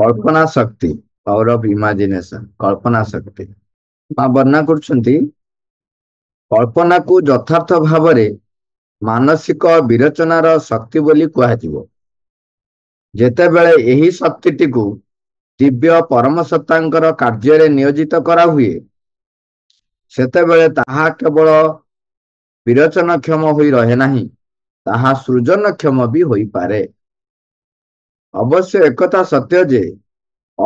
କଳ୍ପନା ଶକ୍ତି power of imagination କଳ୍ପନା ଶକ୍ତି ମା ବର୍ଣ୍ଣନା କରୁଛନ୍ତି କଳ୍ପନାକୁ ଯଥାର୍ଥ ଭାବରେ ମାନସିକ ବିରଚନାର ଶକ୍ତି ବୋଲି କୁହାଯିବ ଯେତେବେଳେ ଏହି ଶକ୍ତିଟିକୁ ଦିବ୍ୟ ପରମସତ୍ତାଙ୍କର କାର୍ଯ୍ୟରେ ନିୟୋଜିତ କରାହୁଏ ସେତେବେଳେ ତାହା କେବଳ ବିରଚନକ୍ଷମ ହୋଇ ରହେ ନାହିଁ ତାହା ସୃଜନକ୍ଷମ ବି ହୋଇପାରେ ଅବଶ୍ୟ ଏକଥା ସତ୍ୟ ଯେ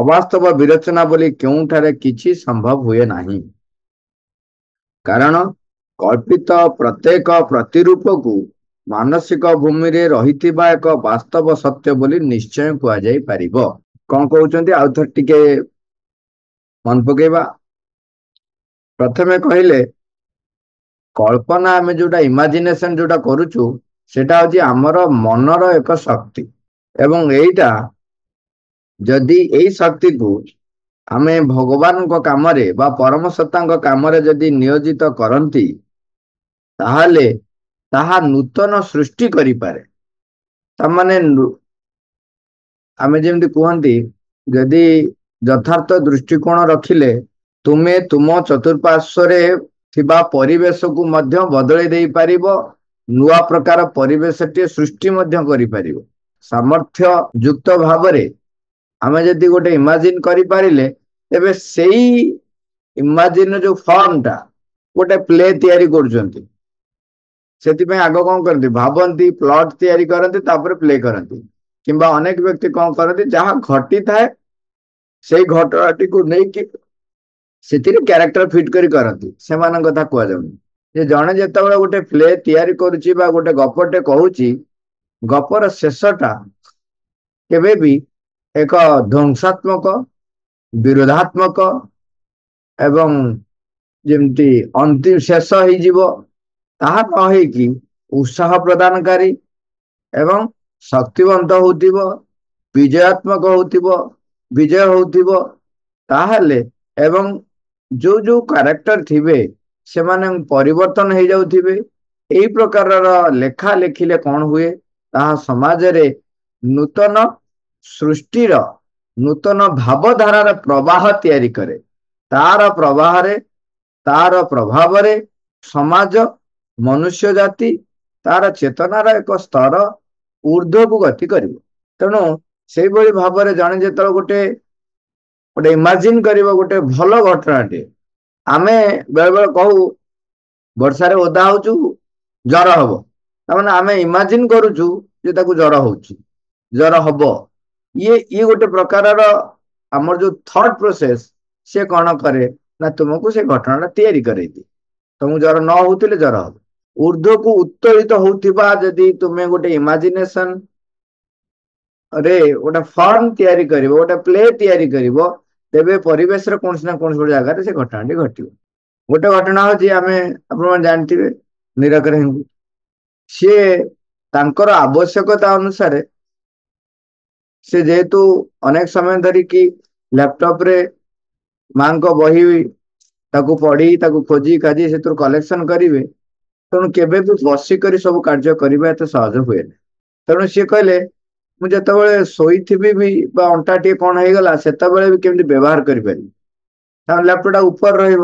ଅବାସ୍ତବ ବିରଚନା ବୋଲି କେଉଁଠାରେ କିଛି ସମ୍ଭବ ହୁଏ ନାହିଁ କାରଣ କଳ୍ପିତ ପ୍ରତ୍ୟେକ ପ୍ରତିରୂପକୁ ମାନସିକ ଭୂମିରେ ରହିଥିବା ଏକ ବାସ୍ତବ ସତ୍ୟ ବୋଲି ନିଶ୍ଚୟ କୁହାଯାଇପାରିବ କଣ କହୁଛନ୍ତି ଆଉ ଥରେ ଟିକେ ମନେ ପକେଇବା ପ୍ରଥମେ କହିଲେ କଳ୍ପନା ଆମେ ଯୋଉଟା ଇମାଜିନେସନ ଯୋଉଟା କରୁଛୁ ସେଟା ହଉଛି ଆମର ମନର ଏକ ଶକ୍ତି ଏବଂ ଏଇଟା ଯଦି ଏଇ ଶକ୍ତିକୁ ଆମେ ଭଗବାନଙ୍କ କାମରେ ବା ପରମ ସତ୍ତାଙ୍କ କାମରେ ଯଦି ନିୟୋଜିତ କରନ୍ତି ତାହେଲେ ତାହା ନୂତନ ସୃଷ୍ଟି କରିପାରେ ତାମାନେ ଆମେ ଯେମିତି କୁହନ୍ତି ଯଦି ଯଥାର୍ଥ ଦୃଷ୍ଟିକୋଣ ରଖିଲେ ତୁମେ ତୁମ ଚତୁଃପାର୍ଶ୍ୱରେ ଥିବା ପରିବେଶକୁ ମଧ୍ୟ ବଦଳେଇ ଦେଇପାରିବ ନୂଆ ପ୍ରକାର ପରିବେଶଟିଏ ସୃଷ୍ଟି ମଧ୍ୟ କରିପାରିବ ସାମର୍ଥ୍ୟ ଯୁକ୍ତ ଭାବରେ ଆମେ ଯଦି ଗୋଟେ ଇମାଜିନ୍ କରିପାରିଲେ ତେବେ ସେଇ ଇମାଜିନ୍ର ଯୋଉ ଫର୍ମଟା ଗୋଟେ ପ୍ଲେ ତିଆରି କରୁଛନ୍ତି ସେଥିପାଇଁ ଆଗ କ'ଣ କରନ୍ତି ଭାବନ୍ତି ପ୍ଲଟ୍ ତିଆରି କରନ୍ତି ତାପରେ ପ୍ଲେ କରନ୍ତି କିମ୍ବା ଅନେକ ବ୍ୟକ୍ତି କ'ଣ କରନ୍ତି ଯାହା ଘଟିଥାଏ ସେଇ ଘଟଣାଟିକୁ ନେଇକି ସେଥିରେ କ୍ୟାରେକ୍ଟର ଫିଟ୍ କରି କରନ୍ତି ସେମାନଙ୍କ କଥା କୁହାଯାଉନି ଯେ ଜଣେ ଯେତେବେଳେ ଗୋଟେ ପ୍ଲେ ତିଆରି କରୁଛି ବା ଗୋଟେ ଗପଟେ କହୁଛି ଗପର ଶେଷଟା କେବେ ବି ଏକ ଧ୍ୱଂସାତ୍ମକ ବିରୋଧାତ୍ମକ ଏବଂ ଯେମିତି ଅନ୍ତିମ ଶେଷ ହେଇଯିବ ତାହା ନ ହେଇକି ଉତ୍ସାହ ପ୍ରଦାନକାରୀ ଏବଂ ଶକ୍ତିବନ୍ତ ହଉଥିବ ବିଜୟାତ୍ମକ ହଉଥିବ ବିଜୟ ହଉଥିବ ତାହେଲେ ଏବଂ ଯୋଉ ଯୋଉ କ୍ୟାରେକ୍ଟର ଥିବେ ସେମାନେ ପରିବର୍ତ୍ତନ ହେଇଯାଉଥିବେ ଏଇ ପ୍ରକାରର ଲେଖା ଲେଖିଲେ କ'ଣ ହୁଏ ତାହା ସମାଜରେ ନୂତନ ସୃଷ୍ଟିର ନୂତନ ଭାବଧାରାର ପ୍ରବାହ ତିଆରି କରେ ତାର ପ୍ରବାହରେ ତାର ପ୍ରଭାବରେ ସମାଜ ମନୁଷ୍ୟ ଜାତି ତାର ଚେତନାର ଏକ ସ୍ତର ଉର୍ଦ୍ଧ୍ୱକୁ ଗତି କରିବ ତେଣୁ ସେଇଭଳି ଭାବରେ ଜଣେ ଯେତେବେଳେ ଗୋଟେ ଗୋଟେ ଇମାଜିନ୍ କରିବ ଗୋଟେ ଭଲ ଘଟଣାଟେ ଆମେ ବେଳେବେଳେ କହୁ ବର୍ଷାରେ ଓଦା ହଉଛୁ ଜର ହବ ତାମାନେ ଆମେ ଇମାଜିନ୍ କରୁଛୁ ଯେ ତାକୁ ଜ୍ୱର ହଉଛି ଜ୍ୱର ହବ ଇଏ ଇଏ ଗୋଟେ ପ୍ରକାରର ଆମର ଯୋଉ ଥଟ୍ ପ୍ରୋସେସ୍ ସେ କ'ଣ କରେ ନା ତୁମକୁ ସେ ଘଟଣାଟା ତିଆରି କରେଇ ଦିଏ ତମକୁ ଜ୍ୱର ନ ହଉଥିଲେ ଜ୍ୱର ହବ ଉର୍ଦ୍ଧ୍ୱକୁ ଉତ୍ତୋଳିତ ହଉଥିବା ଯଦି ତୁମେ ଗୋଟେ ଇମାଜିନେସନ୍ ରେ ଗୋଟେ ଫର୍ମ ତିଆରି କରିବ ଗୋଟେ ପ୍ଲେ ତିଆରି କରିବ ତେବେ ପରିବେଶର କୌଣସି ନା କୌଣସି ଗୋଟେ ଜାଗାରେ ସେ ଘଟଣାଟି ଘଟିବ ଗୋଟେ ଘଟଣା ହଉଛି ଆମେ ଆପଣମାନେ ଜାଣିଥିବେ ନିରକରେ ହିଁ ସିଏ ତାଙ୍କର ଆବଶ୍ୟକତା ଅନୁସାରେ ସେ ଯେହେତୁ ଅନେକ ସମୟ ଧରିକି ଲ୍ୟାପଟପ୍ରେ ମାଙ୍କ ବହି ତାକୁ ପଢି ତାକୁ ଖୋଜି ଖାଜି ସେଥିରୁ କଲେକ୍ସନ କରିବେ ତେଣୁ କେବେ ବି ବସିକରି ସବୁ କାର୍ଯ୍ୟ କରିବା ଏତେ ସହଜ ହୁଏନି ତେଣୁ ସିଏ କହିଲେ ମୁଁ ଯେତେବେଳେ ଶୋଇଥିବି ବି ବା ଅଣ୍ଟା ଟିକେ କ'ଣ ହେଇଗଲା ସେତେବେଳେ ବି କେମିତି ବ୍ୟବହାର କରିପାରିବି ତାଙ୍କ ଟା ଉପରେ ରହିବ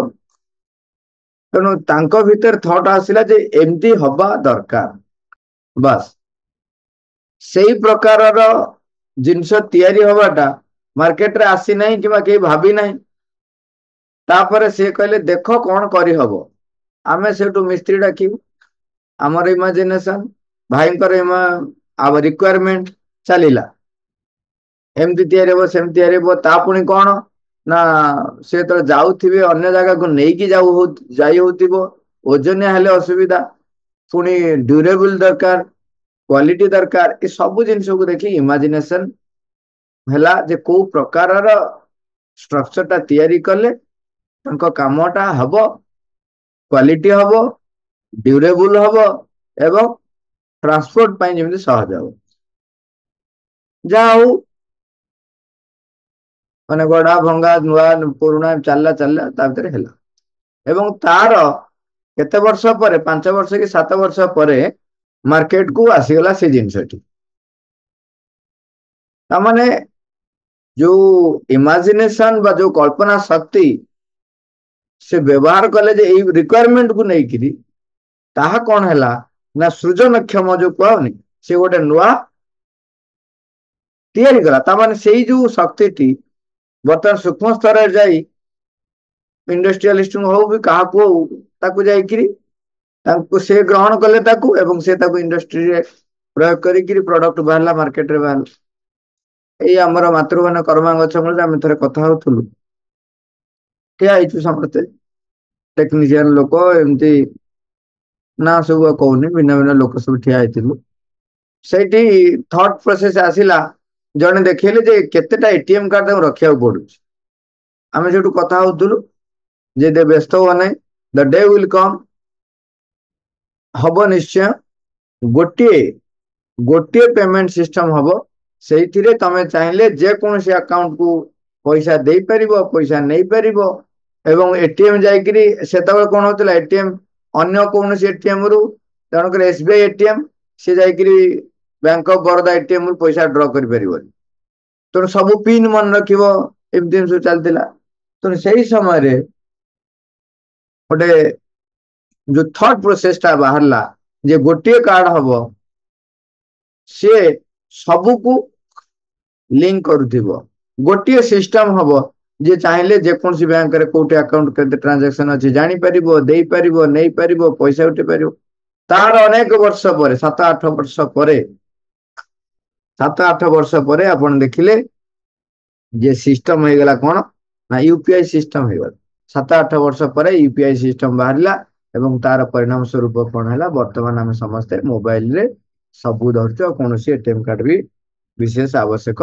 ତେଣୁ ତାଙ୍କ ଭିତରେ ଥଟ୍ ଆସିଲା ଯେ ଏମିତି ହବା ଦରକାର ବାସ୍ ସେଇ ପ୍ରକାରର ଜିନିଷ ତିଆରି ହବାଟା ମାର୍କେଟରେ ଆସି ନାହିଁ କିମ୍ବା କେହି ଭାବି ନାହିଁ ତାପରେ ସେ କହିଲେ ଦେଖ କ'ଣ କରିହବ ଆମେ ସେଠୁ ମିସ୍ତ୍ରୀ ଡାକିବୁ ଆମର ଇମାଜିନେସନ ଭାଇଙ୍କର ଆମ ରିକ୍ୱାରମେଣ୍ଟ ଚାଲିଲା ଏମିତି ତିଆରି ହବ ସେମିତି ତିଆରି ହବ ତା ପୁଣି କ'ଣ ନା ସେ ଯେତେବେଳେ ଯାଉଥିବେ ଅନ୍ୟ ଜାଗାକୁ ନେଇକି ଯାଉ ଯାଇ ହଉଥିବ ଓଜନିଆ ହେଲେ ଅସୁବିଧା ପୁଣି ଡ୍ୟୁରେବୁଲ ଦରକାର କ୍ୱାଲିଟି ଦରକାର ଏ ସବୁ ଜିନିଷକୁ ଦେଖି ଇମାଜିନେସନ ହେଲା ଯେ କୋଉ ପ୍ରକାରର ଷ୍ଟ୍ରକ୍ଚରଟା ତିଆରି କଲେ ତାଙ୍କ କାମଟା ହବ କ୍ୱାଲିଟି ହବ ଡ୍ୟୁରେବୁଲ ହବ ଏବଂ ଟ୍ରାନ୍ସପୋର୍ଟ ପାଇଁ ଯେମିତି ସହଜ ହବ ଯାହା ହଉ ମାନେ ଗଢା ଭଙ୍ଗା ନୂଆ ପୁରୁଣା ଚାଲିଲା ଚାଲିଲା ତା ଭିତରେ ହେଲା ଏବଂ ତାର କେତେ ବର୍ଷ ପରେ ପାଞ୍ଚ ବର୍ଷ କି ସାତ ବର୍ଷ ପରେ ମାର୍କେଟକୁ ଆସିଗଲା ସେ ଜିନିଷଟି ତାମାନେ ଯୋଉ ଇମାଜିନେସନ ବା ଯୋଉ କଳ୍ପନା ଶକ୍ତି ସେ ବ୍ୟବହାର କଲେ ଯେ ଏଇ ରିକ୍ୱାରମେଣ୍ଟକୁ ନେଇକିରି ତାହା କ'ଣ ହେଲା ନା ସୃଜନକ୍ଷମ ଯୋଉ କୁହାଉନି ସେ ଗୋଟେ ନୂଆ ତିଆରି କଲା ତା ମାନେ ସେଇ ଯୋଉ ଶକ୍ତିଟି ବର୍ତ୍ତମାନ ସୂକ୍ଷ୍ମ ସ୍ତରରେ ଯାଇ ଇଣ୍ଡଷ୍ଟ୍ରିଆଲିଷ୍ଟଙ୍କୁ ହଉ ବି କାହାକୁ ହଉ ତାକୁ ଯାଇକିରି ତାଙ୍କୁ ସେ ଗ୍ରହଣ କଲେ ତାକୁ ଏବଂ ସେ ତାକୁ ଇଣ୍ଡଷ୍ଟ୍ରିରେ ପ୍ରୟୋଗ କରିକିରି ପ୍ରଡକ୍ଟ ବାହାରିଲା ମାର୍କେଟରେ ବାହାରିଲା ଏଇ ଆମର ମାତୃଭାନ କର୍ମା ଗଛ ମୂଳରେ ଆମେ ଥରେ କଥା ହଉଥିଲୁ ଠିଆ ହେଇଛୁ ସମସ୍ତେ ଟେକ୍ନିସିଆନ ଲୋକ ଏମିତି ନା ସବୁ କହୁନି ଭିନ୍ନ ଭିନ୍ନ ଲୋକ ସବୁ ଠିଆ ହେଇଥିଲୁ ସେଇଠି ଥଟ୍ ପ୍ରୋସେସ ଆସିଲା ଜଣେ ଦେଖେଇଲେ ଯେ କେତେଟା ଏଟିଏମ୍ କାର୍ଡ ତାଙ୍କୁ ରଖିବାକୁ ପଡୁଛି ଆମେ ସେଠୁ କଥା ହଉଥିଲୁ ଯେ ଦେ ବ୍ୟସ୍ତ ହୁଅ ନାହିଁ ଦ ଡେ ୱିଲ୍ କମ୍ ହବ ନିଶ୍ଚୟ ଗୋଟିଏ ଗୋଟିଏ ପେମେଣ୍ଟ ସିଷ୍ଟମ୍ ହବ ସେଇଥିରେ ତମେ ଚାହିଁଲେ ଯେକୌଣସି ଆକାଉଣ୍ଟକୁ ପଇସା ଦେଇପାରିବ ପଇସା ନେଇପାରିବ ଏବଂ ଏଟିଏମ୍ ଯାଇକିରି ସେତେବେଳେ କ'ଣ ହଉଥିଲା ଏଟିଏମ୍ ଅନ୍ୟ କୌଣସି ଏଟିଏମ୍ରୁ ତେଣୁକରି ଏସ୍ ବି ଆଇ ଏଟିଏମ୍ ସେ ଯାଇକିରି ବ୍ୟାଙ୍କ ଅଫ୍ ବରୋଦା ଏଟିଏମ୍ ରୁ ପଇସା ଡ୍ର କରିପାରିବନି ତେଣୁ ସବୁ ପିନ୍ ମନେ ରଖିବ ଏମିତି ସବୁ ଚାଲିଥିଲା ତେଣୁ ସେଇ ସମୟରେ ଗୋଟେ ଯୋଉ ଥଟ୍ ପ୍ରୋସେସଟା ବାହାରିଲା ଯେ ଗୋଟିଏ କାର୍ଡ ହବ ସିଏ ସବୁକୁ ଲିଙ୍କ କରୁଥିବ ଗୋଟିଏ ସିଷ୍ଟମ ହବ ଯିଏ ଚାହିଁଲେ ଯେକୌଣସି ବ୍ୟାଙ୍କରେ କୋଉଠି ଆକାଉଣ୍ଟ କେତେ ଟ୍ରାଞ୍ଜାକ୍ସନ ଅଛି ଜାଣିପାରିବ ଦେଇପାରିବ ନେଇପାରିବ ପଇସା ଉଠେଇ ପାରିବ ତାର ଅନେକ ବର୍ଷ ପରେ ସାତ ଆଠ ବର୍ଷ ପରେ ସାତ ଆଠ ବର୍ଷ ପରେ ଆପଣ ଦେଖିଲେ ଯେ ସିଷ୍ଟମ ହେଇଗଲା କ'ଣ ନା ୟୁ ପି ଆଇ ସିଷ୍ଟମ ହେଇଗଲା ସାତ ଆଠ ବର୍ଷ ପରେ ୟୁ ପି ଆଇ ସିଷ୍ଟମ ବାହାରିଲା ଏବଂ ତାର ପରିଣାମ ସ୍ୱରୂପ କ'ଣ ହେଲା ବର୍ତ୍ତମାନ ଆମେ ସମସ୍ତେ ମୋବାଇଲରେ ସବୁ ଧରୁଛୁ ଆଉ କୌଣସି ଏଟିଏମ୍ କାର୍ଡ ବି ବିଶେଷ ଆବଶ୍ୟକ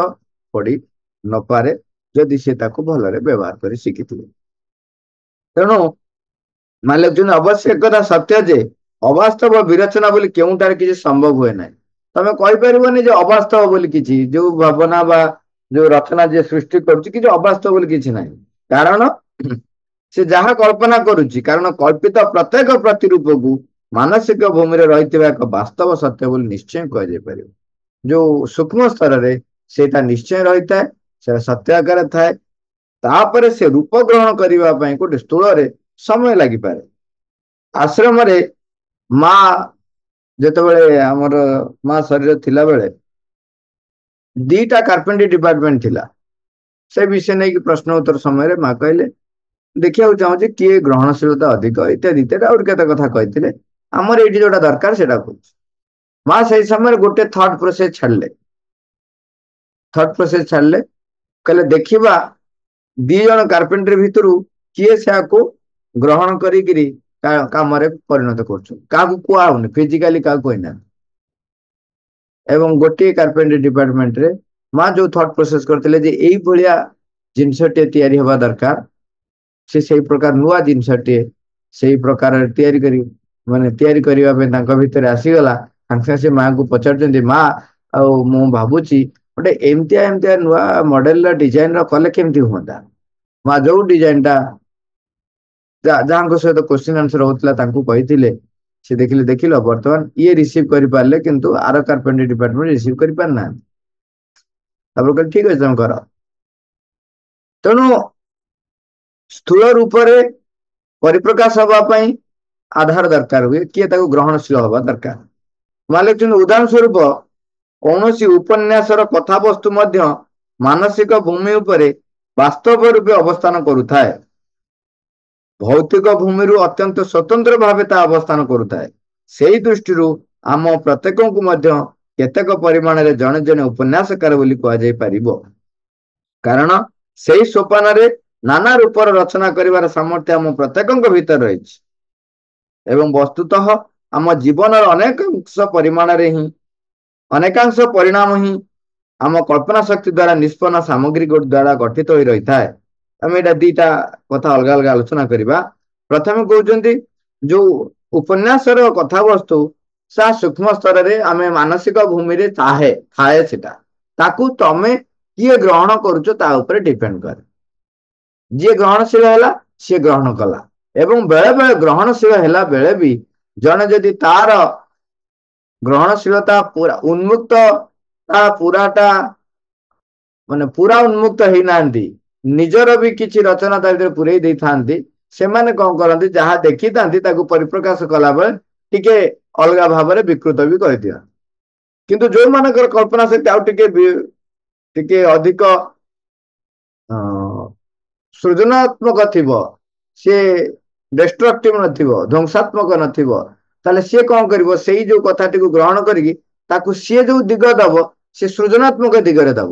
ପଡ଼ି ନପାରେ ଯଦି ସେ ତାକୁ ଭଲରେ ବ୍ୟବହାର କରି ଶିଖିଥିବେ ତେଣୁ ମାନେ ଲେଖୁଛନ୍ତି ଅବଶ୍ୟ ଏକଥା ସତ୍ୟ ଯେ ଅବାସ୍ତବ ବିରଚନା ବୋଲି କେଉଁଠାରେ କିଛି ସମ୍ଭବ ହୁଏ ନାହିଁ ତମେ କହିପାରିବନି ଯେ ଅବାସ୍ତବ ବୋଲି କିଛି ଯୋଉ ଭାବନା ବା ଯୋଉ ରଚନା ଯିଏ ସୃଷ୍ଟି କରୁଛି କିଛି ଅବାସ୍ତବ ବୋଲି କିଛି ନାହିଁ କାରଣ ସେ ଯାହା କଳ୍ପନା କରୁଛି କାରଣ କଳ୍ପିତ ପ୍ରତ୍ୟେକ ପ୍ରତିରୂପକୁ ମାନସିକ ଭୂମିରେ ରହିଥିବା ଏକ ବାସ୍ତବ ସତ୍ୟ ବୋଲି ନିଶ୍ଚୟ କୁହାଯାଇପାରିବ ଯୋଉ ସୂକ୍ଷ୍ମ ସ୍ତରରେ ସେଇଟା ନିଶ୍ଚୟ ରହିଥାଏ ସେଟା ସତ୍ୟ ଆକାରରେ ଥାଏ ତାପରେ ସେ ରୂପ ଗ୍ରହଣ କରିବା ପାଇଁ ଗୋଟେ ସ୍ଥୂଳରେ ସମୟ ଲାଗିପାରେ ଆଶ୍ରମରେ ମା ଯେତେବେଳେ ଆମର ମା ଶରୀର ଥିଲାବେଳେ ଦୁଇଟା କାର୍ପେଣ୍ଟ୍ରି ଡିପାର୍ଟମେଣ୍ଟ ଥିଲା ସେ ବିଷୟ ନେଇକି ପ୍ରଶ୍ନ ଉତ୍ତର ସମୟରେ ମା କହିଲେ ଦେଖିବାକୁ ଚାହୁଁଛି କିଏ ଗ୍ରହଣଶୀଳତା ଅଧିକ ଇତ୍ୟାଦି ଇତ୍ୟାଦି ଆହୁରି କେତେ କଥା କହିଥିଲେ ଆମର ଏଇଠି ଯୋଉଟା ଦରକାର ସେଇଟା କହୁଛି ମା ସେଇ ସମୟରେ ଗୋଟେ ଥଟ୍ ପ୍ରୋସେସ୍ ଛାଡ଼ିଲେ ଥଟ୍ ପ୍ରୋସେସ୍ ଛାଡ଼ିଲେ କହିଲେ ଦେଖିବା ଦି ଜଣ କାର୍ପେଣ୍ଟର ଭିତରୁ କିଏ ସେହାକୁ ଗ୍ରହଣ କରିକିରି কামারে ପରିଣତ କରୁଛୁ କାହାକୁ କୁହାହଉନି ଫିଜିକାଲି କାହାକୁ କହିନା ଏବଂ ଗୋଟିଏ କାର୍ପେଣ୍ଟର ଡିପାର୍ଟମେଣ୍ଟରେ ମା ଯୋଉ ଥଟ୍ ପ୍ରୋସେସ କରିଥିଲେ ଯେ ଏଇଭଳିଆ ଜିନିଷଟିଏ ତିଆରି ହେବା ଦରକାର ସେ ସେଇ ପ୍ରକାର ନୂଆ ଜିନିଷଟିଏ ସେଇ ପ୍ରକାରରେ ତିଆରି କରି ମାନେ ତିଆରି କରିବା ପାଇଁ ତାଙ୍କ ଭିତରେ ଆସିଗଲା ସାଙ୍ଗେ ସାଙ୍ଗେ ସେ ମାଆଙ୍କୁ ପଚାରୁଛନ୍ତି ମା ଆଉ ମୁଁ ଭାବୁଛି ଗୋଟେ ଏମିତିଆ ଏମିତିଆ ନୂଆ ମଡେଲର ଡିଜାଇନର କଲେ କେମିତି ହୁଅନ୍ତା ମା ଯୋଉ ଡିଜାଇନଟା ଯାହାଙ୍କ ସହିତ କୋଶ୍ଚିନ୍ ଆନ୍ସର ହଉଥିଲା ତାଙ୍କୁ କହିଥିଲେ ସେ ଦେଖିଲେ ଦେଖିଲ ବର୍ତ୍ତମାନ ଇଏ ରିସିଭ୍ କରିପାରିଲେ କିନ୍ତୁ ଆର କାର୍ପେଣ୍ଟ୍ରି ଡିପାର୍ଟମେଣ୍ଟ ରିସିଭ୍ କରିପାରିନାହାନ୍ତି ତାପରେ କହିଲେ ଠିକ ଅଛି ତମେ କର ତେଣୁ ସ୍ଥୂଳ ରୂପରେ ପରିପ୍ରକାଶ ହବା ପାଇଁ ଆଧାର ଦରକାର ହୁଏ କିଏ ତାକୁ ଗ୍ରହଣଶୀଳ ହବା ଦରକାର ମାନେ ଲେଖିଛନ୍ତି ଉଦାହରଣ ସ୍ୱରୂପ କୌଣସି ଉପନ୍ୟାସର କଥାବସ୍ତୁ ମଧ୍ୟ ମାନସିକ ଭୂମି ଉପରେ ବାସ୍ତବ ରୂପେ ଅବସ୍ଥାନ କରୁଥାଏ ଭୌତିକ ଭୂମିରୁ ଅତ୍ୟନ୍ତ ସ୍ୱତନ୍ତ୍ର ଭାବେ ତା ଅବସ୍ଥାନ କରୁଥାଏ ସେଇ ଦୃଷ୍ଟିରୁ ଆମ ପ୍ରତ୍ୟେକଙ୍କୁ ମଧ୍ୟ କେତେକ ପରିମାଣରେ ଜଣେ ଜଣେ ଉପନ୍ୟାସକାର ବୋଲି କୁହାଯାଇ ପାରିବ କାରଣ ସେଇ ସୋପାନରେ ନାନା ରୂପର ରଚନା କରିବାର ସାମର୍ଥ୍ୟ ଆମ ପ୍ରତ୍ୟେକଙ୍କ ଭିତରେ ରହିଛି ଏବଂ ବସ୍ତୁତଃ ଆମ ଜୀବନର ଅନେକାଂଶ ପରିମାଣରେ ହିଁ ଅନେକାଂଶ ପରିଣାମ ହିଁ ଆମ କଳ୍ପନା ଶକ୍ତି ଦ୍ୱାରା ନିଷ୍ପନ୍ନ ସାମଗ୍ରୀ ଦ୍ୱାରା ଗଠିତ ହୋଇ ରହିଥାଏ ଆମେ ଏଇଟା ଦିଟା କଥା ଅଲଗା ଅଲଗା ଆଲୋଚନା କରିବା ପ୍ରଥମେ କହୁଛନ୍ତି ଯୋଉ ଉପନ୍ୟାସର କଥାବସ୍ତୁ ତା ସୂକ୍ଷ୍ମ ସ୍ତରରେ ଆମେ ମାନସିକ ଭୂମିରେ ଥାଏ ଥାଏ ସେଟା ତାକୁ ତମେ କିଏ ଗ୍ରହଣ କରୁଛ ତା ଉପରେ ଡିପେଣ୍ଡ କରେ ଯିଏ ଗ୍ରହଣଶୀଳ ହେଲା ସିଏ ଗ୍ରହଣ କଲା ଏବଂ ବେଳେ ବେଳେ ଗ୍ରହଣଶୀଳ ହେଲା ବେଳେ ବି ଜଣେ ଯଦି ତାର ଗ୍ରହଣଶୀଳତା ପୁରା ଉନ୍ମୁକ୍ତ ତା ପୁରାଟା ମାନେ ପୁରା ଉନ୍ମୁକ୍ତ ହେଇନାହାନ୍ତି ନିଜର ବି କିଛି ରଚନା ତା ଭିତରେ ପୁରେଇ ଦେଇଥାନ୍ତି ସେମାନେ କଣ କରନ୍ତି ଯାହା ଦେଖିଥାନ୍ତି ତାକୁ ପରିପ୍ରକାଶ କଲାବେଳେ ଟିକେ ଅଲଗା ଭାବରେ ବିକୃତ ବି କରିଦିଅ କିନ୍ତୁ ଯୋଉମାନଙ୍କର କଳ୍ପନା ଶକ୍ତି ଆଉ ଟିକେ ଟିକେ ଅଧିକ ସୃଜନାତ୍ମକ ଥିବ ସିଏ ଡେଷ୍ଟ୍ରକ୍ଟିଭ ନଥିବ ଧ୍ୱଂସାତ୍ମକ ନଥିବ ତାହେଲେ ସିଏ କଣ କରିବ ସେଇ ଯୋଉ କଥାଟିକୁ ଗ୍ରହଣ କରିକି ତାକୁ ସିଏ ଯୋଉ ଦିଗ ଦବ ସେ ସୃଜନାତ୍ମକ ଦିଗରେ ଦବ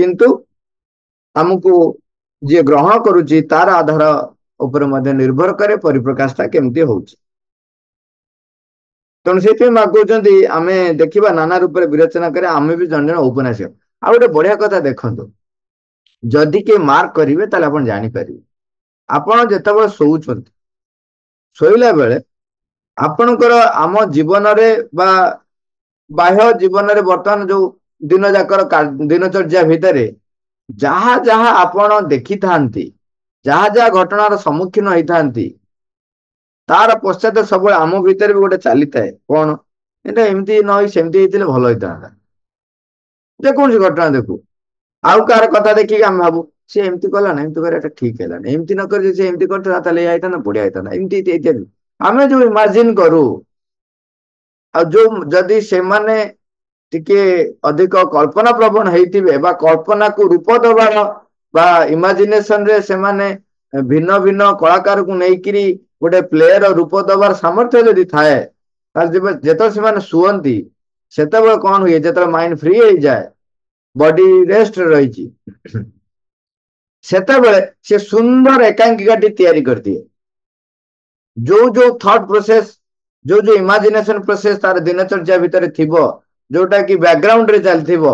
କିନ୍ତୁ ଆମକୁ ଯିଏ ଗ୍ରହଣ କରୁଛି ତାର ଆଧାର ଉପରେ ମଧ୍ୟ ନିର୍ଭର କରେ ପରିପ୍ରକାଶଟା କେମିତି ହଉଛି ତେଣୁ ସେଇଥିପାଇଁ ମାଗୁଛନ୍ତି ଆମେ ଦେଖିବା ନାନା ରୂପରେ ବିରୋଚନା କରି ଆମେ ବି ଜଣେ ଜଣେ ଉପନ୍ୟାସିକ ଆଉ ଗୋଟେ ବଢିଆ କଥା ଦେଖନ୍ତୁ ଯଦି କିଏ ମାର୍କ କରିବେ ତାହେଲେ ଆପଣ ଜାଣିପାରିବେ ଆପଣ ଯେତେବେଳେ ଶୋଉଛନ୍ତି ଶୋଇଲା ବେଳେ ଆପଣଙ୍କର ଆମ ଜୀବନରେ ବା ବାହ୍ୟ ଜୀବନରେ ବର୍ତ୍ତମାନ ଯୋଉ ଦିନ ଯାକର ଦିନଚର୍ଯ୍ୟା ଭିତରେ ଯାହା ଯାହା ଆପଣ ଦେଖିଥାନ୍ତି ଯାହା ଯାହା ଘଟଣାର ସମ୍ମୁଖୀନ ହେଇଥାନ୍ତି ତାର ପଶ୍ଚାତ ସବୁବେଳେ ଆମ ଭିତରେ ବି ଗୋଟେ ଚାଲିଥାଏ କ'ଣ ଏଇଟା ଏମିତି ନ ହେଇ ସେମିତି ହେଇଥିଲେ ଭଲ ହେଇଥାନ୍ତା ଯେକୌଣସି ଘଟଣା ଦେଖୁ ଆଉ କାହାର କଥା ଦେଖିକି ଆମେ ଭାବୁ ସିଏ ଏମିତି କଲାନି ଏମିତି କରିବା ଏଟା ଠିକ ହେଲାନି ଏମିତି ନ କରି ସେ ଏମିତି କରିଥିଲା ତାହେଲେ ଏଇଆ ହେଇଥାନ୍ତା ବଢିଆ ହେଇଥାନ୍ତା ଏମିତି ଇତ୍ୟାଦି ଆମେ ଯୋଉ ଇମାଜିନ୍ କରୁ ଆଉ ଯୋଉ ଯଦି ସେମାନେ ଟିକେ ଅଧିକ କଳ୍ପନା ପ୍ରବଣ ହେଇଥିବେ ବା କଳ୍ପନାକୁ ରୂପ ଦେବାର ବା ଇମାଜିନେସନରେ ସେମାନେ ଭିନ୍ନ ଭିନ୍ନ କଳାକାରକୁ ନେଇକିରି ଗୋଟେ ପ୍ଲେୟର ରୂପ ଦେବାର ସାମର୍ଥ୍ୟ ଯଦି ଥାଏ ତାହେଲେ ଯେତେବେଳେ ସେମାନେ ଶୁଅନ୍ତି ସେତେବେଳେ କ'ଣ ହୁଏ ଯେତେବେଳେ ମାଇଣ୍ଡ ଫ୍ରି ହେଇଯାଏ ବଡି ରେଷ୍ଟ ରହିଛି ସେତେବେଳେ ସେ ସୁନ୍ଦର ଏକାଙ୍କିକାଟି ତିଆରି କରିଦିଏ ଯୋଉ ଯୋଉ ଥଟ୍ ପ୍ରୋସେସ ଯୋଉ ଯୋଉ ଇମାଜିନେସନ ପ୍ରୋସେସ ତାର ଦିନଚର୍ଯ୍ୟା ଭିତରେ ଥିବ ଯୋଉଟା କି ବ୍ୟାକଗ୍ରାଉଣ୍ଡରେ ଚାଲିଥିବ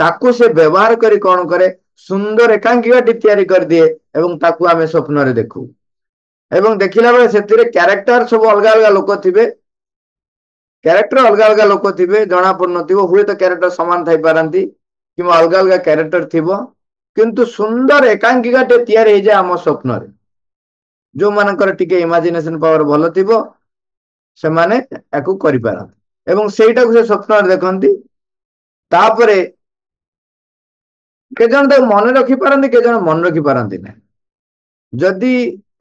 ତାକୁ ସେ ବ୍ୟବହାର କରି କଣ କରେ ସୁନ୍ଦର ଏକାଙ୍କିକାଟି ତିଆରି କରିଦିଏ ଏବଂ ତାକୁ ଆମେ ସ୍ୱପ୍ନରେ ଦେଖୁ ଏବଂ ଦେଖିଲା ବେଳେ ସେଥିରେ କ୍ୟାରେକ୍ଟର ସବୁ ଅଲଗା ଅଲଗା ଲୋକ ଥିବେ କ୍ୟାରେକ୍ଟର ଅଲଗା ଅଲଗା ଲୋକ ଥିବେ ଜଣାପଡ଼ୁନଥିବ ହୁଏତ କ୍ୟାରେକ୍ଟର ସମାନ ଥାଇପାରନ୍ତି କିମ୍ବା ଅଲଗା ଅଲଗା କ୍ୟାରେକ୍ଟର ଥିବ କିନ୍ତୁ ସୁନ୍ଦର ଏକାଙ୍କିକାଟେ ତିଆରି ହେଇଯାଏ ଆମ ସ୍ୱପ୍ନରେ ଯୋଉମାନଙ୍କର ଟିକେ ଇମାଜିନେସନ ପାୱାର ଭଲ ଥିବ ସେମାନେ ୟାକୁ କରିପାରନ୍ତି ଏବଂ ସେଇଟାକୁ ସେ ସ୍ୱପ୍ନରେ ଦେଖନ୍ତି ତାପରେ କେଜଣ ତାକୁ ମନେ ରଖିପାରନ୍ତି କେଜଣ ମନେ ରଖିପାରନ୍ତି ନାହିଁ ଯଦି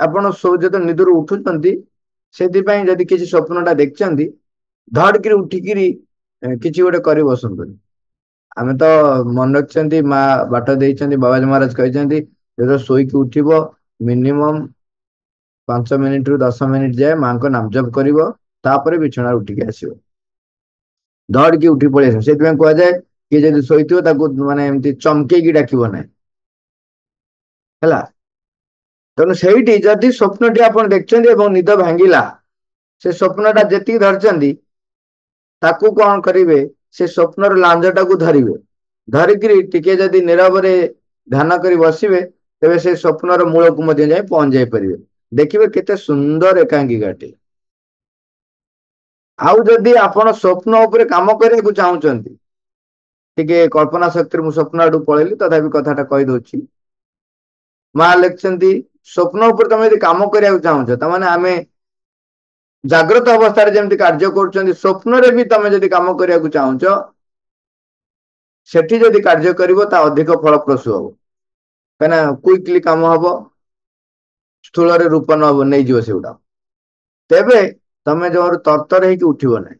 ଆପଣ ଯେତେବେଳେ ନିଦରୁ ଉଠୁଛନ୍ତି ସେଥିପାଇଁ ଯଦି କିଛି ସ୍ୱପ୍ନଟା ଦେଖିଛନ୍ତି ଧଡ଼କିରି ଉଠିକିରି କିଛି ଗୋଟେ କରି ବସନ୍ତୁନି ଆମେ ତ ମନେ ରଖିଛନ୍ତି ମା ବାଟ ଦେଇଛନ୍ତି ବାବାଜୀ ମହାରାଜ କହିଛନ୍ତି ଯେତେବେଳେ ଶୋଇକି ଉଠିବ ମିନିମମ୍ ପାଞ୍ଚ ମିନିଟରୁ ଦଶ ମିନିଟ୍ ଯାଏ ମାଙ୍କ ନାମ ଜପ କରିବ ତାପରେ ବିଛଣାରୁ ଉଠିକି ଆସିବ ଧଡିକି ଉଠି ପଳେଇ ଆସିବ ସେଇଥିପାଇଁ କୁହାଯାଏ କିଏ ଯଦି ଶୋଇଥିବ ତାକୁ ମାନେ ଏମିତି ଚମକେଇକି ଡାକିବ ନାହିଁ ହେଲା ତେଣୁ ସେଇଠି ଯଦି ସ୍ୱପ୍ନଟି ଆପଣ ଦେଖିଛନ୍ତି ଏବଂ ନିଦ ଭାଙ୍ଗିଲା ସେ ସ୍ୱପ୍ନଟା ଯେତିକି ଧରିଛନ୍ତି ତାକୁ କଣ କରିବେ ସେ ସ୍ୱପ୍ନର ଲାଞ୍ଜଟାକୁ ଧରିବେ ଧରିକିରି ଟିକେ ଯଦି ନିରବରେ ଧ୍ୟାନ କରି ବସିବେ ତେବେ ସେ ସ୍ୱପ୍ନର ମୂଳକୁ ମଧ୍ୟ ଯାଇ ପହଞ୍ଚାଇ ପାରିବେ ଦେଖିବେ କେତେ ସୁନ୍ଦର ଏକାଙ୍କିକାଟି ଆଉ ଯଦି ଆପଣ ସ୍ୱପ୍ନ ଉପରେ କାମ କରିବାକୁ ଚାହୁଁଛନ୍ତି ଟିକେ କଳ୍ପନା ଶକ୍ତିରେ ମୁଁ ସ୍ୱପ୍ନ ଆଡୁ ପଳେଇଲି ତଥାପି କଥାଟା କହିଦଉଛି ମା ଲେଖିଛନ୍ତି ସ୍ୱପ୍ନ ଉପରେ ତମେ ଯଦି କାମ କରିବାକୁ ଚାହୁଁଛ ତାମାନେ ଆମେ ଜାଗ୍ରତ ଅବସ୍ଥାରେ ଯେମିତି କାର୍ଯ୍ୟ କରୁଛନ୍ତି ସ୍ୱପ୍ନରେ ବି ତମେ ଯଦି କାମ କରିବାକୁ ଚାହୁଁଛ ସେଠି ଯଦି କାର୍ଯ୍ୟ କରିବ ତା ଅଧିକ ଫଳପ୍ରସୂ ହବ କାହିଁକିନା କୁଇକ୍ଲି କାମ ହବ ସ୍ଥୂଳରେ ରୂପ ନେବ ନେଇଯିବ ସେଗୁଡ଼ା ତେବେ ତମେ ଜମାରୁ ତରତର ହେଇକି ଉଠିବ ନାହିଁ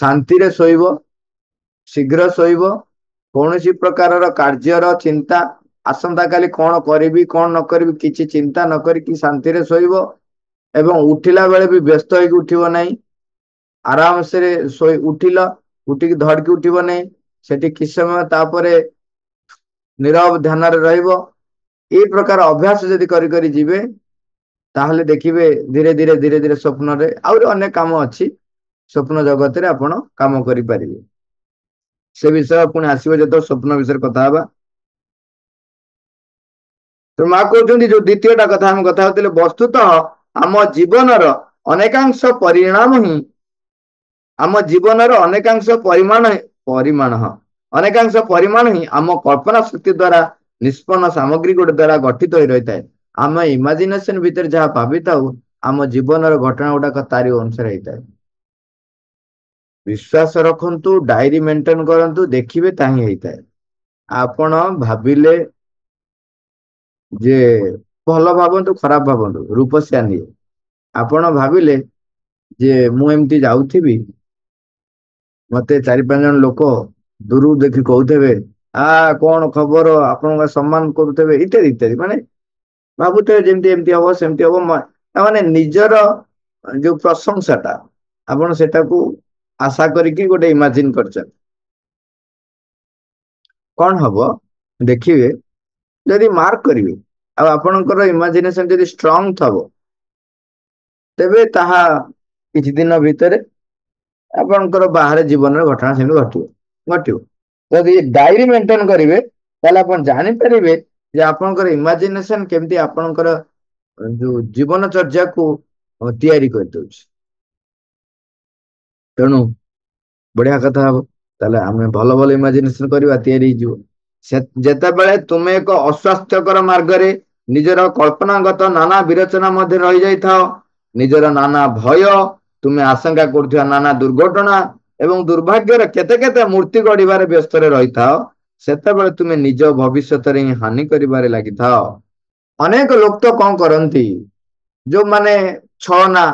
ଶାନ୍ତିରେ ଶୋଇବ ଶୀଘ୍ର ଶୋଇବ କୌଣସି ପ୍ରକାରର କାର୍ଯ୍ୟର ଚିନ୍ତା ଆସନ୍ତାକାଲି କ'ଣ କରିବି କ'ଣ ନ କରିବି କିଛି ଚିନ୍ତା ନ କରିକି ଶାନ୍ତିରେ ଶୋଇବ ଏବଂ ଉଠିଲା ବେଳେ ବି ବ୍ୟସ୍ତ ହେଇକି ଉଠିବ ନାହିଁ ଆରାମସେରେ ଶୋଇ ଉଠିଲ ଉଠିକି ଧଡ଼କି ଉଠିବ ନାହିଁ ସେଠି କିଛି ସମୟ ତାପରେ ନିରବ ଧ୍ୟାନରେ ରହିବ ଏଇ ପ୍ରକାର ଅଭ୍ୟାସ ଯଦି କରି କରି ଯିବେ ତାହେଲେ ଦେଖିବେ ଧୀରେ ଧୀରେ ଧୀରେ ଧୀରେ ସ୍ୱପ୍ନରେ ଆହୁରି ଅନେକ କାମ ଅଛି ସ୍ୱପ୍ନ ଜଗତରେ ଆପଣ କାମ କରିପାରିବେ ସେ ବିଷୟ ପୁଣି ଆସିବ ଯେତେବେଳେ ସ୍ୱପ୍ନ ବିଷୟରେ କଥା ହେବା ତେଣୁ ମା କହୁଛନ୍ତି ଯୋଉ ଦ୍ଵିତୀୟଟା କଥା ଆମେ କଥା ହଉଥିଲେ ବସ୍ତୁତଃ ଆମ ଜୀବନର ଅନେକାଂଶ ପରିଣାମ ହିଁ ଆମ ଜୀବନର ଅନେକାଂଶ ପରିମାଣ ପରିମାଣ ଅନେକାଂଶ ପରିମାଣ ହିଁ ଆମ କଳ୍ପନା ଶକ୍ତି ଦ୍ଵାରା ନିଷ୍ପନ୍ନ ସାମଗ୍ରୀ ଗୁଡ଼ିକ ଦ୍ଵାରା ଗଠିତ ହୋଇ ରହିଥାଏ ଆମେ ଇମାଜିନେସନ ଭିତରେ ଯାହା ଭାବିଥାଉ ଆମ ଜୀବନର ଘଟଣା ଗୁଡାକ ତାରି ଅନୁସାରେ ହେଇଥାଏ ବିଶ୍ୱାସ ରଖନ୍ତୁ ଡାଇରୀ ମେଣ୍ଟେନ କରନ୍ତୁ ଦେଖିବେ ତାହିଁ ହେଇଥାଏ ଆପଣ ଭାବିଲେ ଯେ ଭଲ ଭାବନ୍ତୁ ଖରାପ ଭାବନ୍ତୁ ରୂପସ୍ୟା ନିଏ ଆପଣ ଭାବିଲେ ଯେ ମୁଁ ଏମିତି ଯାଉଥିବି ମତେ ଚାରି ପାଞ୍ଚ ଜଣ ଲୋକ ଦୂରରୁ ଦେଖି କହୁଥିବେ ଆ କଣ ଖବର ଆପଣଙ୍କ ସମ୍ମାନ କରୁଥିବେ ଇତ୍ୟାଦି ଇତ୍ୟାଦି ମାନେ ଭାବୁଥିବେ ଯେମିତି ଏମିତି ହବ ସେମିତି ହବ ମାନେ ନିଜର ଯୋଉ ପ୍ରଶଂସାଟା ଆପଣ ସେଟାକୁ ଆଶା କରିକି ଗୋଟେ ଇମାଜିନ୍ କରିଛନ୍ତି କ'ଣ ହବ ଦେଖିବେ ଯଦି ମାର୍କ କରିବେ ଆଉ ଆପଣଙ୍କର ଇମାଜିନେସନ ଯଦି ଷ୍ଟ୍ରଙ୍ଗ ଥବ ତେବେ ତାହା କିଛି ଦିନ ଭିତରେ ଆପଣଙ୍କର ବାହାରେ ଜୀବନର ଘଟଣା ସେମିତି ଘଟିବ ଘଟିବ ଯଦି ଡାଏରୀ ମେଣ୍ଟେନ କରିବେ ତାହେଲେ ଆପଣ ଜାଣିପାରିବେ ଯେ ଆପଣଙ୍କର ଇମାଜିନେସନ କେମିତି ଆପଣଙ୍କର ଯୋଉ ଜୀବନଚର୍ଯ୍ୟାକୁ ତିଆରି କରିଦଉଛି ତେଣୁ ବଢିଆ କଥା ହବ ତାହେଲେ ଆମେ ଭଲ ଭଲ ଇମାଜିନେସନ କରିବା ତିଆରି ହେଇଯିବ ଯେତେବେଳେ ତୁମେ ଏକ ଅସ୍ୱାସ୍ଥ୍ୟକର ମାର୍ଗରେ ନିଜର କଳ୍ପନାଗତ ନାନା ବିରଚନା ମଧ୍ୟ ରହିଯାଇଥାଅ ନିଜର ନାନା ଭୟ ତୁମେ ଆଶଙ୍କା କରୁଥିବା ନାନା ଦୁର୍ଘଟଣା ଏବଂ ଦୁର୍ଭାଗ୍ୟର କେତେ କେତେ ମୂର୍ତ୍ତି ଗଢିବାରେ ବ୍ୟସ୍ତରେ ରହିଥାଅ ସେତେବେଳେ ତୁମେ ନିଜ ଭବିଷ୍ୟତରେ ହିଁ ହାନି କରିବାରେ ଲାଗିଥାଅ ଅନେକ ଲୋକ ତ କ'ଣ କରନ୍ତି ଯୋଉମାନେ ଛନା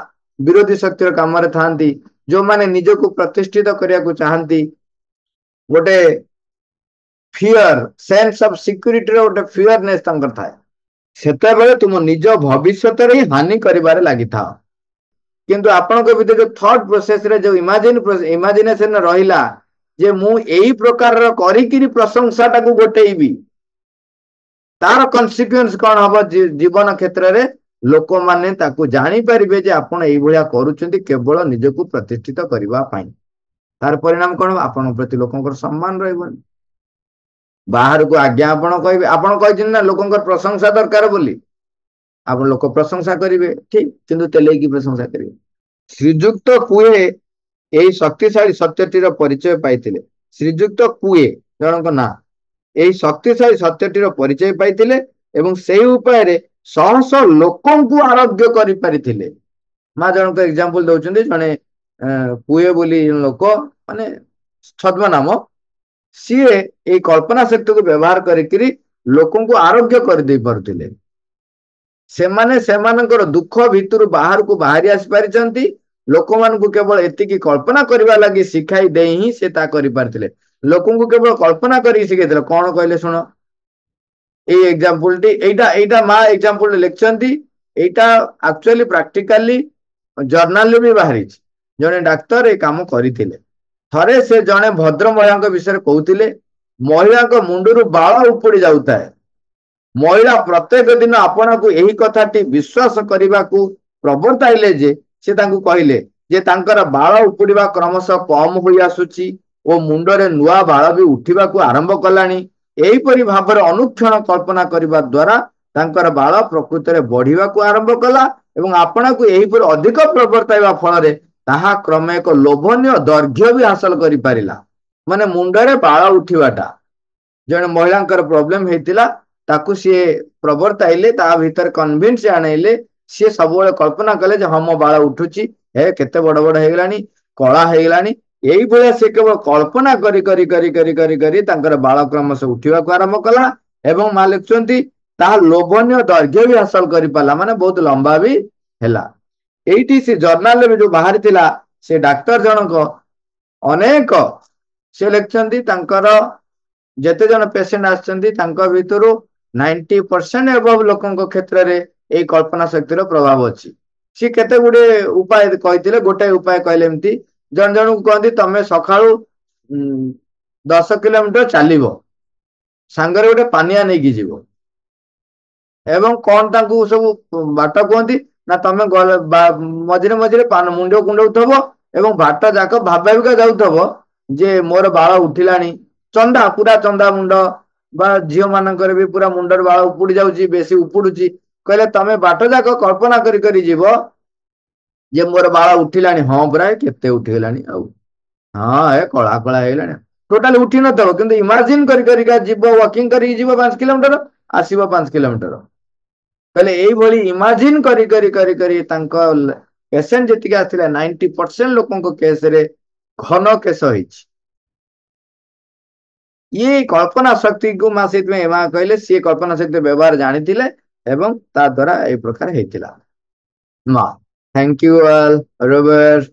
ବିରୋଧୀ ଶକ୍ତିର କାମରେ ଥାନ୍ତି ଯୋଉମାନେ ନିଜକୁ ପ୍ରତିଷ୍ଠିତ କରିବାକୁ ଚାହାନ୍ତି ଗୋଟେ ଫିଅର ସେନ୍ସ ଅଫ ସିକ୍ୟୁରିଟିର ଗୋଟେ ଫିଅରନେସ୍ ତାଙ୍କର ଥାଏ ସେତେବେଳେ ତୁମ ନିଜ ଭବିଷ୍ୟତରେ ହିଁ ହାନି କରିବାରେ ଲାଗିଥାଅ କିନ୍ତୁ ଆପଣଙ୍କ ଭିତରେ ଯୋଉ ଥଟ୍ ପ୍ରୋସେସରେ ଯୋଉ ଇମାଜିନ ଇମାଜିନେସନ ରହିଲା ଯେ ମୁଁ ଏଇ ପ୍ରକାରର କରିକିରି ପ୍ରଶଂସାଟାକୁ ଗୋଟେଇବି ତାର କନସିକ୍ୱେନ୍ସ କଣ ହବ ଜୀବନ କ୍ଷେତ୍ରରେ ଲୋକମାନେ ତାକୁ ଜାଣିପାରିବେ ଯେ ଆପଣ ଏଇଭଳିଆ କରୁଛନ୍ତି କେବଳ ନିଜକୁ ପ୍ରତିଷ୍ଠିତ କରିବା ପାଇଁ ତାର ପରିଣାମ କଣ ହବ ଆପଣଙ୍କ ପ୍ରତି ଲୋକଙ୍କର ସମ୍ମାନ ରହିବନି ବାହାରକୁ ଆଜ୍ଞା ଆପଣ କହିବେ ଆପଣ କହିଛନ୍ତି ନା ଲୋକଙ୍କର ପ୍ରଶଂସା ଦରକାର ବୋଲି ଆପଣ ଲୋକ ପ୍ରଶଂସା କରିବେ ଠିକ କିନ୍ତୁ ତେଲେଇକି ପ୍ରଶଂସା କରିବେ ଶ୍ରୀଯୁକ୍ତ କୁହେ ଏହି ଶକ୍ତିଶାଳୀ ସତ୍ୟଟିର ପରିଚୟ ପାଇଥିଲେ ଶ୍ରୀଯୁକ୍ତ କୁଏ ଜଣଙ୍କ ନାଁ ଏହି ଶକ୍ତିଶାଳୀ ସତ୍ୟଟିର ପରିଚୟ ପାଇଥିଲେ ଏବଂ ସେହି ଉପାୟରେ ଶହ ଶହ ଲୋକଙ୍କୁ ଆରୋଗ୍ୟ କରିପାରିଥିଲେ ମା ଜଣଙ୍କ ଏକ୍ଜାମ୍ପଲ ଦଉଛନ୍ତି ଜଣେ କୁଏ ବୋଲି ଲୋକ ମାନେ ଛଦ୍ମ ନାମ ସିଏ ଏଇ କଳ୍ପନା ଶକ୍ତିକୁ ବ୍ୟବହାର କରିକିରି ଲୋକଙ୍କୁ ଆରୋଗ୍ୟ କରିଦେଇ ପାରୁଥିଲେ ସେମାନେ ସେମାନଙ୍କର ଦୁଃଖ ଭିତରୁ ବାହାରକୁ ବାହାରି ଆସିପାରିଛନ୍ତି ଲୋକମାନଙ୍କୁ କେବଳ ଏତିକି କଳ୍ପନା କରିବା ଲାଗି ଶିଖାଇ ଦେଇ ହିଁ ସେ ତା କରିପାରିଥିଲେ ଲୋକଙ୍କୁ କେବଳ କଳ୍ପନା କରିକି ଶିଖେଇଥିଲେ କଣ କହିଲେ ଶୁଣ ଏଇ ଏକ୍ସାମ୍ପଲ ଟି ଏଇଟା ଏଇଟା ମା ଏକ୍ସାମ୍ପଲ ଲେଖିଛନ୍ତି ଏଇଟା ଆକ୍ଚୁଆଲି ପ୍ରାକ୍ଟିକାଲି ଜର୍ନାଲରେ ବି ବାହାରିଛି ଜଣେ ଡାକ୍ତର ଏ କାମ କରିଥିଲେ ଥରେ ସେ ଜଣେ ଭଦ୍ର ମହିଳାଙ୍କ ବିଷୟରେ କହୁଥିଲେ ମହିଳାଙ୍କ ମୁଣ୍ଡରୁ ବାଳ ଉପୁଡି ଯାଉଥାଏ ମହିଳା ପ୍ରତ୍ୟେକ ଦିନ ଆପଣଙ୍କୁ ଏହି କଥାଟି ବିଶ୍ୱାସ କରିବାକୁ ପ୍ରବର୍ତ୍ତାଇଲେ ଯେ ସେ ତାଙ୍କୁ କହିଲେ ଯେ ତାଙ୍କର ବାଳ ଉପୁଡିବା କ୍ରମଶଃ କମ ହୋଇ ଆସୁଛି ଓ ମୁଣ୍ଡରେ ନୂଆ ବାଳ ବି ଉଠିବାକୁ ଆରମ୍ଭ କଲାଣି ଏହିପରି ଭାବରେ ଅନୁକ୍ଷଣ କଳ୍ପନା କରିବା ଦ୍ୱାରା ତାଙ୍କର ବାଳ ପ୍ରକୃତରେ ବଢିବାକୁ ଆରମ୍ଭ କଲା ଏବଂ ଆପଣଙ୍କୁ ଏହିପରି ଅଧିକ ପ୍ରବର୍ତ୍ତାଇବା ଫଳରେ ତାହା କ୍ରମେ ଏକ ଲୋଭନୀୟ ଦୈର୍ଘ୍ୟ ବି ହାସଲ କରିପାରିଲା ମାନେ ମୁଣ୍ଡରେ ବାଳ ଉଠିବାଟା ଜଣେ ମହିଳାଙ୍କର ପ୍ରୋବ୍ଲେମ ହେଇଥିଲା ତାକୁ ସିଏ ପ୍ରବର୍ତ୍ତାଇଲେ ତା ଭିତରେ କନଭିନ୍ସ ଆଣେଇଲେ ସିଏ ସବୁବେଳେ କଳ୍ପନା କଲେ ଯେ ହଁ ମୋ ବାଳ ଉଠୁଛି ହେ କେତେ ବଡ ବଡ ହେଇଗଲାଣି କଳା ହେଇଗଲାଣି ଏଇଭଳିଆ ସେ କେବଳ କଳ୍ପନା କରି କରି କରି କରି କରି କରି ତାଙ୍କର ବାଳ କ୍ରମଶଃ ଉଠିବାକୁ ଆରମ୍ଭ କଲା ଏବଂ ମା ଲେଖୁଛନ୍ତି ତାହା ଲୋଭନୀୟ ଦୈର୍ଘ୍ୟ ବି ହାସଲ କରିପାରିଲା ମାନେ ବହୁତ ଲମ୍ବା ବି ହେଲା ଏଇଠି ସେ ଜର୍ନାଲରେ ବି ଯୋଉ ବାହାରିଥିଲା ସେ ଡାକ୍ତର ଜଣଙ୍କ ଅନେକ ସେ ଲେଖିଛନ୍ତି ତାଙ୍କର ଯେତେ ଜଣ ପେସେଣ୍ଟ ଆସିଛନ୍ତି ତାଙ୍କ ଭିତରୁ ନାଇଣ୍ଟି ପରସେଣ୍ଟ ଏବଭ୍ ଲୋକଙ୍କ କ୍ଷେତ୍ରରେ ଏଇ କଳ୍ପନା ଶକ୍ତିର ପ୍ରଭାବ ଅଛି ସେ କେତେ ଗୁଡିଏ ଉପାୟ କହିଥିଲେ ଗୋଟେ ଉପାୟ କହିଲେ ଏମିତି ଜଣେ ଜଣଙ୍କୁ କହନ୍ତି ତମେ ସକାଳୁ ଉଁ ଦଶ କିଲୋମିଟର ଚାଲିବ ସାଙ୍ଗରେ ଗୋଟେ ପାନିଆ ନେଇକି ଯିବ ଏବଂ କଣ ତାଙ୍କୁ ସବୁ ବାଟ କୁହନ୍ତି ନା ତମେ ଗଲେ ମଝିରେ ମଝିରେ ମୁଣ୍ଡ କୁଣ୍ଡଉଥିବ ଏବଂ ବାଟ ଯାକ ଭାବିକା ଯାଉଥବ ଯେ ମୋର ବାଳ ଉଠିଲାଣି ଚନ୍ଦା ପୁରା ଚନ୍ଦା ମୁଣ୍ଡ ବା ଝିଅ ଝିଅମାନଙ୍କର ବି ପୁରା ମୁଣ୍ଡରେ ବାଳ ଉପୁଡି ଯାଉଛି ବେଶୀ ଉପୁଡୁଛି କହିଲେ ତମେ ବାଟ ଯାକ କଳ୍ପନା କରି କରି ଯିବ ଯେ ମୋର ମାଳ ଉଠିଲାଣି ହଁ ପରା କେତେ ଉଠିଗଲାଣି ଆଉ ହଁ ଏ କଳା କଳା ହେଇଗଲାଣି ଟୋଟାଲି ଉଠି ନଥିବ କିନ୍ତୁ ଇମାଜିନ୍ କରି କରିକା ଯିବ ୱାକିଂ କରିକି ଯିବ ପାଞ୍ଚ କିଲୋମିଟର ଆସିବ ପାଞ୍ଚ କିଲୋମିଟର କହିଲେ ଏଇଭଳି ଇମାଜିନ୍ କରି କରି କରି କରି ତାଙ୍କ ପେସେଣ୍ଟ ଯେତିକି ଆସିଥିଲା ନାଇଣ୍ଟି ପରସେଣ୍ଟ ଲୋକଙ୍କ କେସରେ ଘନ କେଶ ହେଇଛି ଇଏ କଳ୍ପନା ଶକ୍ତିକୁ ମା ସେଥିପାଇଁ ଏମା କହିଲେ ସିଏ କଳ୍ପନା ଶକ୍ତି ବ୍ୟବହାର ଜାଣିଥିଲେ ଏବଂ ତାଦ୍ୱାରା ଏଇ ପ୍ରକାର ହେଇଥିଲା ମା ଥ୍ୟାଙ୍କ ୟୁ ଅଲ୍ ରୋବର